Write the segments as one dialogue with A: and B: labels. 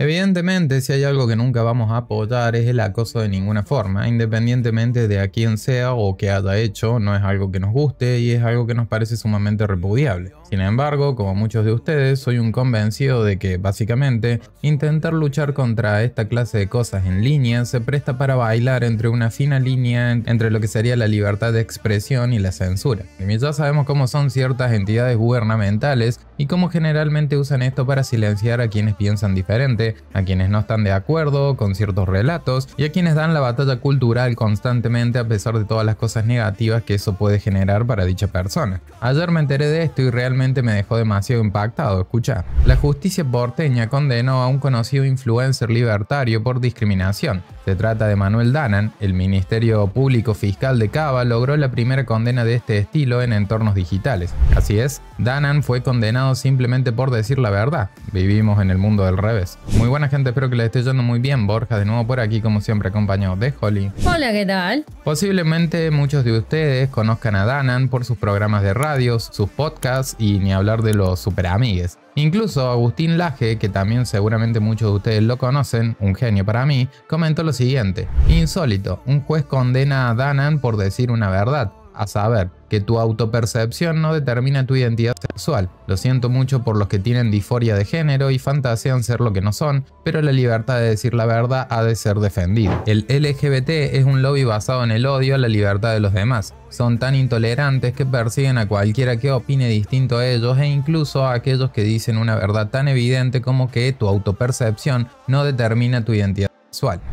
A: Evidentemente, si hay algo que nunca vamos a apoyar es el acoso de ninguna forma, independientemente de a quién sea o qué haya hecho, no es algo que nos guste y es algo que nos parece sumamente repudiable. Sin embargo, como muchos de ustedes, soy un convencido de que, básicamente, intentar luchar contra esta clase de cosas en línea se presta para bailar entre una fina línea entre lo que sería la libertad de expresión y la censura. Y ya sabemos cómo son ciertas entidades gubernamentales y cómo generalmente usan esto para silenciar a quienes piensan diferente, a quienes no están de acuerdo con ciertos relatos y a quienes dan la batalla cultural constantemente a pesar de todas las cosas negativas que eso puede generar para dicha persona. Ayer me enteré de esto y realmente me dejó demasiado impactado, escucha. La justicia porteña condenó a un conocido influencer libertario por discriminación. Se trata de Manuel Danan, el Ministerio Público Fiscal de Cava logró la primera condena de este estilo en entornos digitales. Así es, Danan fue condenado simplemente por decir la verdad. Vivimos en el mundo del revés. Muy buena gente, espero que les esté yendo muy bien. Borja de nuevo por aquí, como siempre, acompañado de Holly.
B: Hola, ¿qué tal?
A: Posiblemente muchos de ustedes conozcan a Danan por sus programas de radios, sus podcasts y ni hablar de los superamigues. Incluso Agustín Laje, que también seguramente muchos de ustedes lo conocen, un genio para mí, comentó los siguiente. Insólito, un juez condena a Danan por decir una verdad, a saber, que tu autopercepción no determina tu identidad sexual. Lo siento mucho por los que tienen disforia de género y fantasean ser lo que no son, pero la libertad de decir la verdad ha de ser defendida. El LGBT es un lobby basado en el odio a la libertad de los demás. Son tan intolerantes que persiguen a cualquiera que opine distinto a ellos e incluso a aquellos que dicen una verdad tan evidente como que tu autopercepción no determina tu identidad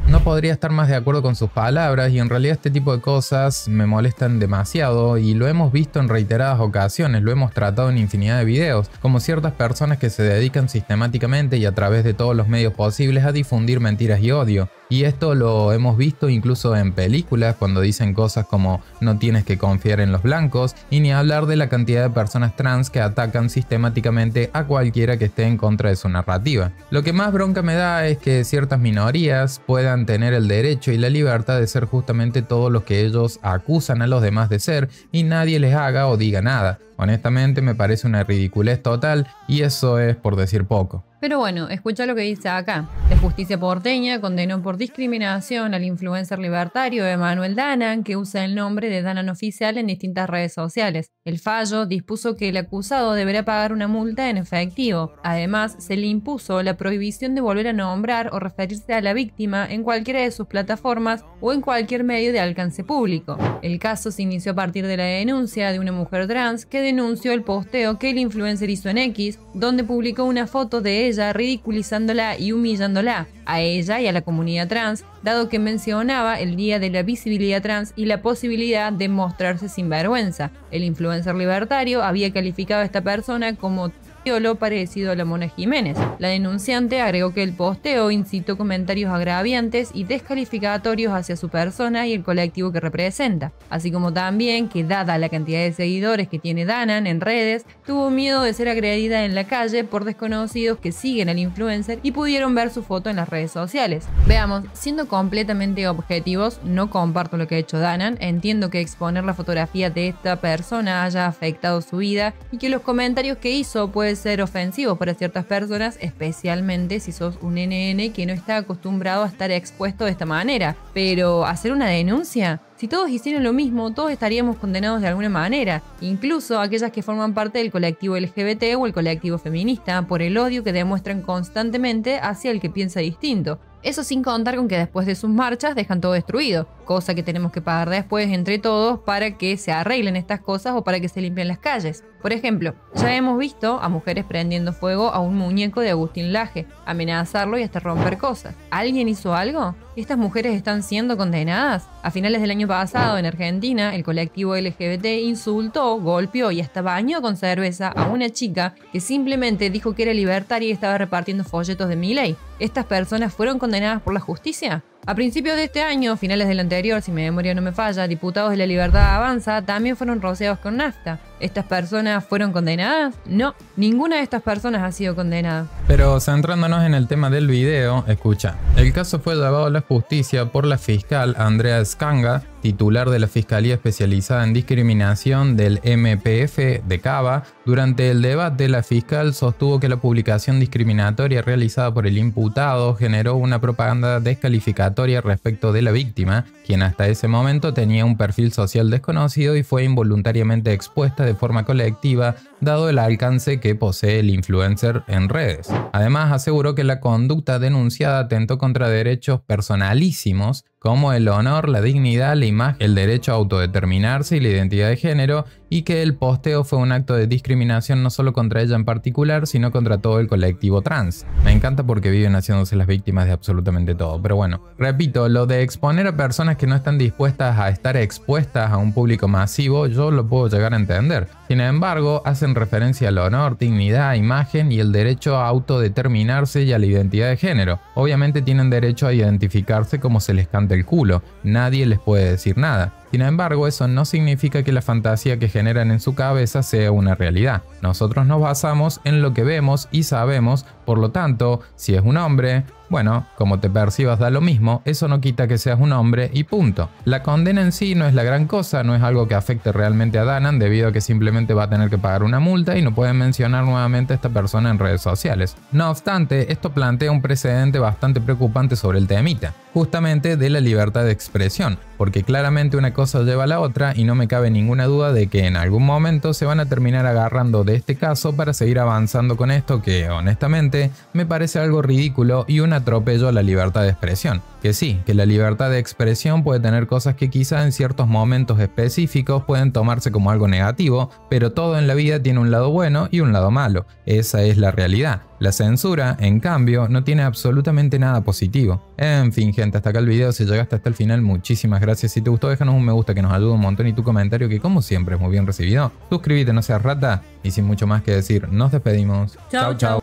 A: no podría estar más de acuerdo con sus palabras y en realidad este tipo de cosas me molestan demasiado y lo hemos visto en reiteradas ocasiones, lo hemos tratado en infinidad de videos, como ciertas personas que se dedican sistemáticamente y a través de todos los medios posibles a difundir mentiras y odio. Y esto lo hemos visto incluso en películas cuando dicen cosas como no tienes que confiar en los blancos y ni hablar de la cantidad de personas trans que atacan sistemáticamente a cualquiera que esté en contra de su narrativa. Lo que más bronca me da es que ciertas minorías puedan tener el derecho y la libertad de ser justamente todo lo que ellos acusan a los demás de ser y nadie les haga o diga nada. Honestamente me parece una ridiculez total y eso es por decir poco.
B: Pero bueno, escucha lo que dice acá. La justicia porteña condenó por discriminación al influencer libertario Emanuel Danan, que usa el nombre de Danan Oficial en distintas redes sociales. El fallo dispuso que el acusado deberá pagar una multa en efectivo. Además, se le impuso la prohibición de volver a nombrar o referirse a la víctima en cualquiera de sus plataformas o en cualquier medio de alcance público. El caso se inició a partir de la denuncia de una mujer trans que denunció el posteo que el influencer hizo en X, donde publicó una foto de ella, ridiculizándola y humillándola a ella y a la comunidad trans, dado que mencionaba el Día de la Visibilidad Trans y la posibilidad de mostrarse sin vergüenza. El influencer libertario había calificado a esta persona como lo parecido a la Mona Jiménez. La denunciante agregó que el posteo incitó comentarios agraviantes y descalificatorios hacia su persona y el colectivo que representa, así como también que dada la cantidad de seguidores que tiene Danan en redes, tuvo miedo de ser agredida en la calle por desconocidos que siguen al influencer y pudieron ver su foto en las redes sociales. Veamos, siendo completamente objetivos, no comparto lo que ha hecho Danan, entiendo que exponer la fotografía de esta persona haya afectado su vida y que los comentarios que hizo pueden ser ofensivo para ciertas personas, especialmente si sos un NN que no está acostumbrado a estar expuesto de esta manera. Pero hacer una denuncia, si todos hicieran lo mismo, todos estaríamos condenados de alguna manera, incluso aquellas que forman parte del colectivo LGBT o el colectivo feminista, por el odio que demuestran constantemente hacia el que piensa distinto. Eso sin contar con que después de sus marchas dejan todo destruido, cosa que tenemos que pagar después entre todos para que se arreglen estas cosas o para que se limpien las calles. Por ejemplo, ya hemos visto a mujeres prendiendo fuego a un muñeco de Agustín Laje, amenazarlo y hasta romper cosas. ¿Alguien hizo algo? ¿Estas mujeres están siendo condenadas? A finales del año pasado, en Argentina, el colectivo LGBT insultó, golpeó y hasta bañó con cerveza a una chica que simplemente dijo que era libertaria y estaba repartiendo folletos de ley. ¿Estas personas fueron condenadas por la justicia? A principios de este año, finales del anterior, si mi memoria no me falla, diputados de la Libertad Avanza también fueron rociados con nafta. ¿Estas personas fueron condenadas? No, ninguna de estas personas ha sido condenada.
A: Pero centrándonos en el tema del video, escucha. El caso fue llevado a la justicia por la fiscal Andrea Scanga, titular de la Fiscalía Especializada en Discriminación del MPF de Cava. Durante el debate, la fiscal sostuvo que la publicación discriminatoria realizada por el imputado generó una propaganda descalificada respecto de la víctima, quien hasta ese momento tenía un perfil social desconocido y fue involuntariamente expuesta de forma colectiva dado el alcance que posee el influencer en redes. Además, aseguró que la conducta denunciada atentó contra derechos personalísimos como el honor, la dignidad, la imagen, el derecho a autodeterminarse y la identidad de género, y que el posteo fue un acto de discriminación no solo contra ella en particular, sino contra todo el colectivo trans. Me encanta porque viven haciéndose las víctimas de absolutamente todo, pero bueno, repito, lo de exponer a personas que no están dispuestas a estar expuestas a un público masivo, yo lo puedo llegar a entender. Sin embargo, hacen referencia al honor, dignidad, imagen y el derecho a autodeterminarse y a la identidad de género. Obviamente tienen derecho a identificarse como se les canta el culo, nadie les puede decir nada. Sin embargo, eso no significa que la fantasía que generan en su cabeza sea una realidad. Nosotros nos basamos en lo que vemos y sabemos, por lo tanto, si es un hombre, bueno, como te percibas da lo mismo, eso no quita que seas un hombre y punto. La condena en sí no es la gran cosa, no es algo que afecte realmente a Danan debido a que simplemente va a tener que pagar una multa y no pueden mencionar nuevamente a esta persona en redes sociales. No obstante, esto plantea un precedente bastante preocupante sobre el temita justamente de la libertad de expresión, porque claramente una cosa lleva a la otra y no me cabe ninguna duda de que en algún momento se van a terminar agarrando de este caso para seguir avanzando con esto que honestamente me parece algo ridículo y un atropello a la libertad de expresión que sí, que la libertad de expresión puede tener cosas que quizá en ciertos momentos específicos pueden tomarse como algo negativo, pero todo en la vida tiene un lado bueno y un lado malo, esa es la realidad. La censura, en cambio, no tiene absolutamente nada positivo. En fin, gente, hasta acá el video. Si llegaste hasta el final, muchísimas gracias. Si te gustó, déjanos un me gusta que nos ayuda un montón y tu comentario que como siempre es muy bien recibido. Suscríbete, no seas rata. Y sin mucho más que decir, nos despedimos. Chao, chao.